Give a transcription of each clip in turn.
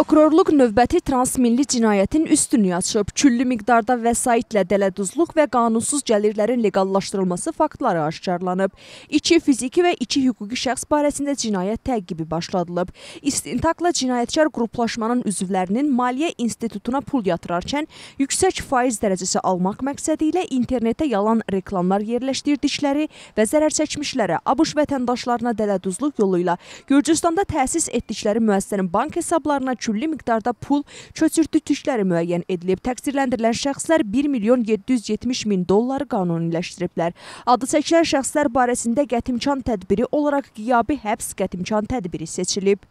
Prokurorluq növbəti transmilli cinayətin üstünü açıb, küllü miqdarda vəsaitlə dələduzluq və qanunsuz gəlirlərin leqallaşdırılması faktları aşkarlanıb. İki fiziki və iki hüquqi şəxs barəsində cinayət təqibi başladılıb. İstintaqla cinayətkar qruplaşmanın üzvlərinin Maliyyə İnstitutuna pul yatırarkən yüksək faiz dərəcəsi almaq məqsədi ilə internetə yalan reklamlar yerləşdirdikləri və zərər çəkmişlərə, ABŞ vətəndaşlarına dələduzluq yolu ilə Gürcüstanda təsis etdikləri müəssisənin bank hesablarına küllü külli miqdarda pul köçürtdükləri müəyyən edilib. Təqsirləndirilən şəxslər 1 milyon 770 min dolları qanuniləşdiriblər. Adı çəkilən şəxslər barəsində qətimkan tədbiri olaraq qiyabi həbs qətimkan tədbiri seçilib.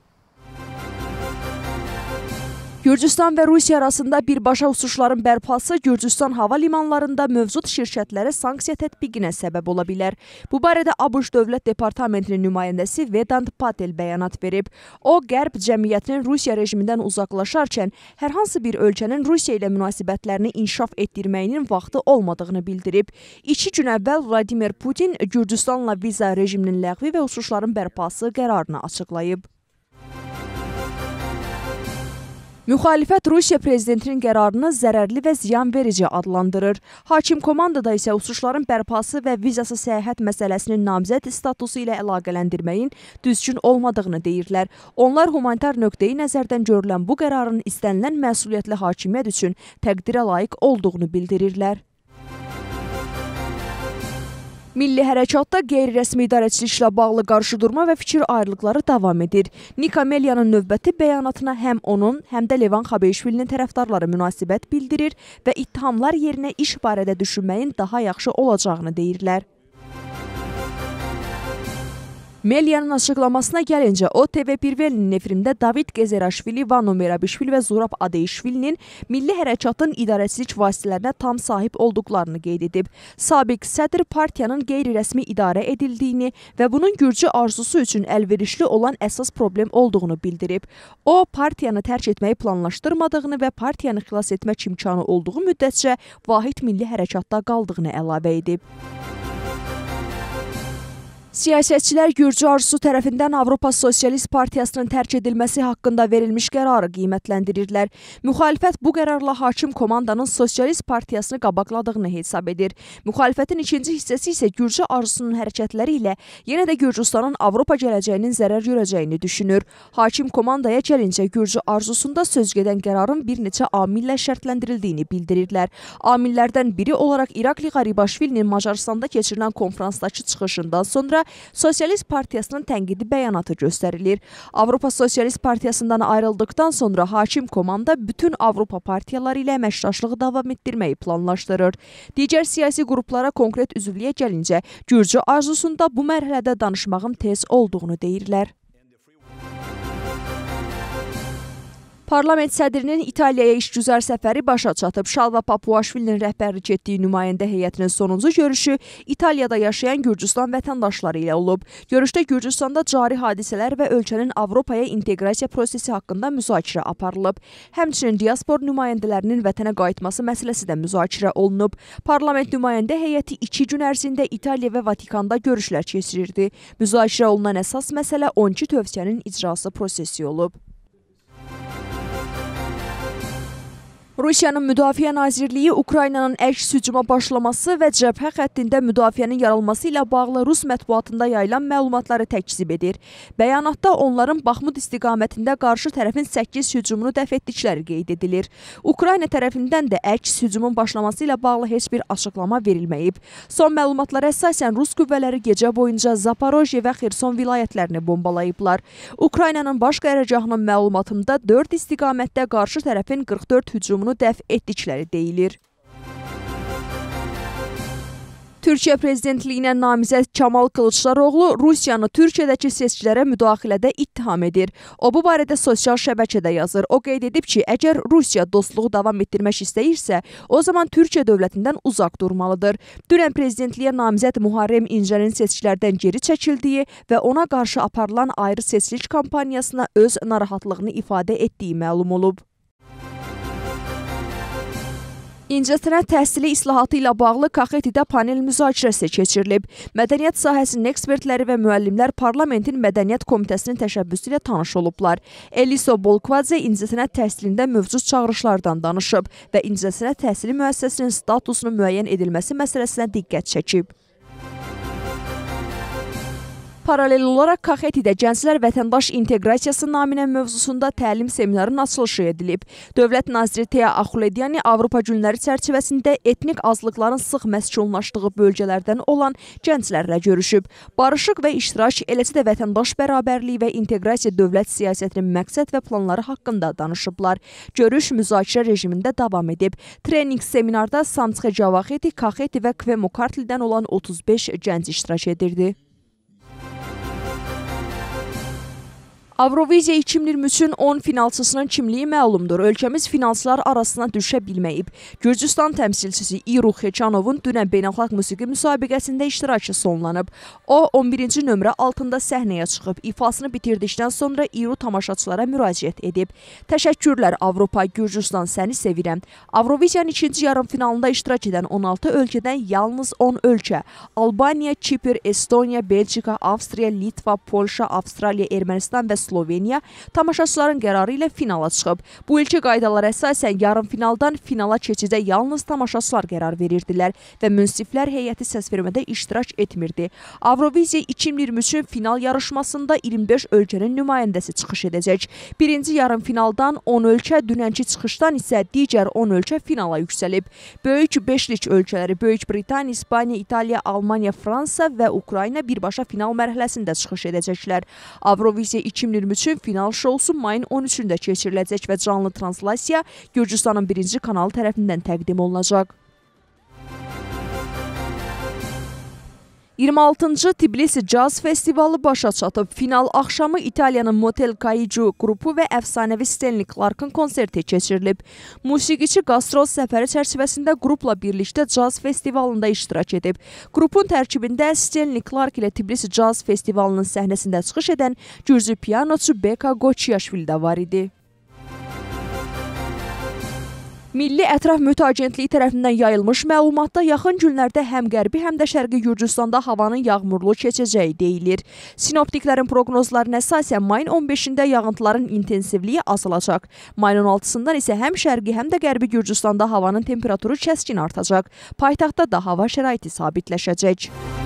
Gürcüstan və Rusiya arasında birbaşa uçuşların bərpası Gürcüstan hava limanlarında mövcud şirkətlərə sanksiya tətbiqinə səbəb ola bilər. Bu barədə ABŞ Dövlət Departamentinin nümayəndəsi Vedant Patel bəyanat verib. O, Qərb cəmiyyətinin Rusiya rejimindən uzaqlaşarkən hər hansı bir ölkənin Rusiya ilə münasibətlərini inkişaf etdirməyinin vaxtı olmadığını bildirib. İki gün əvvəl Vladimir Putin Gürcüstanla viza rejiminin ləğvi və uçuşların bərpası qərarını açıqlayıb. Müxalifət Rusiya prezidentinin qərarını zərərli və ziyanverici adlandırır. Hakim komandada isə uçuşların bərpası və vizası səyahət məsələsinin namizəd statusu ilə əlaqələndirməyin düzgün olmadığını deyirlər. Onlar humanitar nöqteyi nəzərdən görülən bu qərarın istənilən məsuliyyətli hakimiyyət üçün təqdirə layiq olduğunu bildirirlər. Milli hərəkatda qeyri-rəsmi idarəçiliklə bağlı qarşıdurma və fikir ayrılıqları davam edir. Nika Melyanın növbəti bəyanatına həm onun, həm də Levan Xabeyşvilinin tərəfdarları münasibət bildirir və ittihamlar yerinə iş barədə düşünməyin daha yaxşı olacağını deyirlər. Meliyanın açıqlamasına gəlincə, o TV1 Velinin nefrində David Gezeraşvili, Vano Merabişvili və Zurab Adeyişvilinin milli hərəkatın idarəçilik vasitələrinə tam sahib olduqlarını qeyd edib. Sabiq sədr partiyanın qeyri-rəsmi idarə edildiyini və bunun gürcü arzusu üçün əlverişli olan əsas problem olduğunu bildirib. O, partiyanı tərk etməyi planlaşdırmadığını və partiyanı xilas etmək imkanı olduğu müddətcə vahid milli hərəkatda qaldığını əlavə edib. Siyasətçilər Gürcü Arzusu tərəfindən Avropa Sosialist Partiyasının tərk edilməsi haqqında verilmiş qərarı qiymətləndirirlər. Müxalifət bu qərarla hakim komandanın Sosialist Partiyasını qabaqladığını hesab edir. Müxalifətin ikinci hissəsi isə Gürcü Arzusunun hərəkətləri ilə yenə də Gürcüstanın Avropa gələcəyinin zərər görəcəyini düşünür. Hakim komandaya gəlincə Gürcü Arzusunda söz gedən qərarın bir neçə amillə şərtləndirildiyini bildirirlər. Amillərdən biri olaraq İrakli Qaribaşvilinin Macaristanda keçirilən konfransdakı çıxışından sonra Sosialist Partiyasının tənqidi bəyanatı göstərilir. Avropa Sosialist Partiyasından ayrıldıkdan sonra hakim komanda bütün Avropa partiyaları ilə əməkdaşlığı davam etdirməyi planlaşdırır. Digər siyasi qruplara konkret üzvlüyə gəlincə, Gürcü arzusunda bu mərhələdə danışmağın tez olduğunu deyirlər. Parlament sədrinin İtaliyaya işgüzar səfəri başa çatıb. Şalva Papuaşvilinin rəhbərlik etdiyi nümayəndə heyətinin sonuncu görüşü İtaliyada yaşayan Gürcüstan vətəndaşları ilə olub. Görüşdə Gürcüstanda cari hadisələr və ölkənin Avropaya inteqrasiya prosesi haqqında müzakirə aparılıb. Həmçinin diaspor nümayəndələrinin vətənə qayıtması məsələsi də müzakirə olunub. Parlament nümayəndə heyəti 2 gün ərzində İtaliya və Vatikanda görüşlər keçirirdi. Müzakirə olunan əsas məsələ 12 tövsiyənin icrası prosesi olub. Rusiyanın Müdafiə Nazirliyi Ukraynanın əks hücuma başlaması və cəbhə xəttində müdafiənin yaralması ilə bağlı rus mətbuatında yayılan məlumatları təkzib edir. Bəyanatda onların Baxmud istiqamətində qarşı tərəfin 8 hücumunu dəf etdikləri qeyd edilir. Ukrayna tərəfindən də əks hücumun başlaması ilə bağlı heç bir açıqlama verilməyib. Son məlumatlara əsasən rus qüvvələri gecə boyunca Zaporojye və Xerson vilayətlərini bombalayıblar. Ukraynanın baş qərargahının məlumatında 4 istiqamətdə qarşı tərəfin 44 hücumunu onu dəf etdikləri deyilir. Türkiyə prezidentliyinə namizəd Kamal Qılıçdaroğlu Rusiyanı Türkiyədəki seçkilərə müdaxilədə ittiham edir. O bu barədə sosial şəbəkədə yazır. O qeyd edib ki, əgər Rusiya dostluğu davam etdirmək istəyirsə, o zaman Türkiyə dövlətindən uzaq durmalıdır. Dünən prezidentliyə namizəd Muharrem İncənin seçkilərdən geri çəkildiyi və ona qarşı aparılan ayrı seçkilik kampaniyasına öz narahatlığını ifadə etdiyi məlum olub. İncəsənət təhsili islahatı ilə bağlı Kaxetidə panel müzakirəsi keçirilib. Mədəniyyət sahəsinin ekspertləri və müəllimlər parlamentin Mədəniyyət Komitəsinin təşəbbüsü ilə tanış olublar. Eliso Bolkvadze İncəsənət təhsilində mövcud çağırışlardan danışıb və İncəsənət təhsili müəssisəsinin statusunun müəyyən edilməsi məsələsinə diqqət çəkib paralel olaraq Kaxetidə Gənclər Vətəndaş İnteqrasiyası naminə mövzusunda təlim seminarının açılışı edilib. Dövlət naziri Teya Axulediyani Avropa günləri çərçivəsində etnik azlıqların sıx məskunlaşdığı bölgələrdən olan gənclərlə görüşüb. Barışıq və iştirak, eləcə də vətəndaş bərabərliyi və inteqrasiya dövlət siyasətinin məqsəd və planları haqqında danışıblar. Görüş müzakirə rejimində davam edib. Trening seminarda Samtxe Cavaxeti, Kaxeti və Kvemo Kartlidən olan 35 gənc iştirak edirdi. Avroviziya 2023-ün 10 finalçısının kimliyi məlumdur. Ölkəmiz finalçılar arasına düşə bilməyib. Gürcüstan təmsilçisi İru Xeçanovun dünən beynəlxalq musiqi müsabiqəsində iştirakı sonlanıb. O, 11-ci nömrə altında səhnəyə çıxıb. İfasını bitirdikdən sonra İru tamaşaçılara müraciət edib. Təşəkkürlər Avropa, Gürcüstan, səni sevirəm. Avroviziyanın ikinci yarım finalında iştirak edən 16 ölkədən yalnız 10 ölkə – Albaniya, Kipr, Estoniya, Belçika, Avstriya, Litva, Polşa, Avstraliya, Ermənistan və Sloveniya Sloveniya tamaşaçıların qərarı ilə finala çıxıb. Bu ilki qaydalara əsasən yarımfinaldan finala keçidə yalnız tamaşaçılar qərar verirdilər və münsiflər heyəti səsvermədə iştirak etmirdi. Avroviziya 2023-ün final yarışmasında 25 ölkənin nümayəndəsi çıxış edəcək. Birinci yarımfinaldan 10 ölkə, dünənki çıxışdan isə digər 10 ölkə finala yüksəlib. Böyük beşlik ölkələri Böyük Britaniya, İspaniya, İtaliya, Almaniya, Fransa və Ukrayna birbaşa final mərhələsində çıxış edəcəklər. Avroviziya 2023 2023-cü final şousu mayın 13-də keçiriləcək və canlı translasiya Gürcüstanın birinci kanalı tərəfindən təqdim olunacaq. 26-cı Tbilisi Caz Festivalı başa çatıb. Final axşamı İtaliyanın Motel Kaiju qrupu və əfsanəvi Stanley Clark'ın konserti keçirilib. Musiqiçi qastrol səfəri çərçivəsində qrupla birlikdə Caz Festivalında iştirak edib. Qrupun tərkibində Stanley Clark ilə Tbilisi Caz Festivalının səhnəsində çıxış edən gürcü piyanoçu Beka Qoçiyaşvili də var idi. Milli Ətraf Mühit Agentliyi tərəfindən yayılmış məlumatda yaxın günlərdə həm qərbi, həm də şərqi Gürcüstanda havanın yağmurlu keçəcəyi deyilir. Sinoptiklərin proqnozlarına əsasən mayın 15-də yağıntıların intensivliyi azalacaq. Mayın 16-dan isə həm şərqi, həm də qərbi Gürcüstanda havanın temperaturu kəskin artacaq. Paytaxtda da hava şəraiti sabitləşəcək.